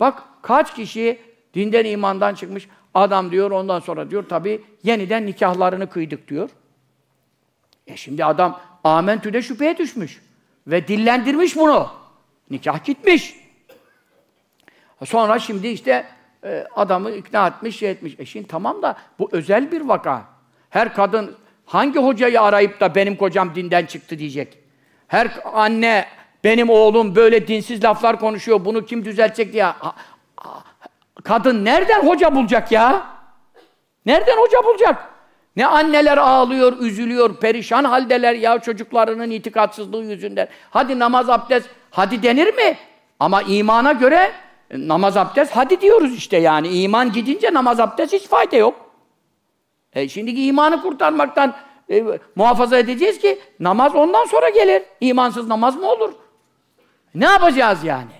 Bak kaç kişi dinden imandan çıkmış adam diyor ondan sonra diyor tabi yeniden nikahlarını kıydık diyor. E şimdi adam amentüde şüpheye düşmüş ve dillendirmiş bunu. Nikah gitmiş. Sonra şimdi işte e, adamı ikna etmiş, şey etmiş. E şimdi tamam da bu özel bir vaka. Her kadın hangi hocayı arayıp da benim kocam dinden çıktı diyecek. Her anne benim oğlum böyle dinsiz laflar konuşuyor. Bunu kim düzeltecek diye. Kadın nereden hoca bulacak ya? Nereden hoca bulacak? Ne anneler ağlıyor, üzülüyor, perişan haldeler ya çocuklarının itikatsızlığı yüzünden. Hadi namaz, abdest, hadi denir mi? Ama imana göre e, namaz, abdest, hadi diyoruz işte yani. iman gidince namaz, abdest hiç fayda yok. E şimdiki imanı kurtarmaktan e, muhafaza edeceğiz ki namaz ondan sonra gelir. İmansız namaz mı olur? Ne yapacağız yani?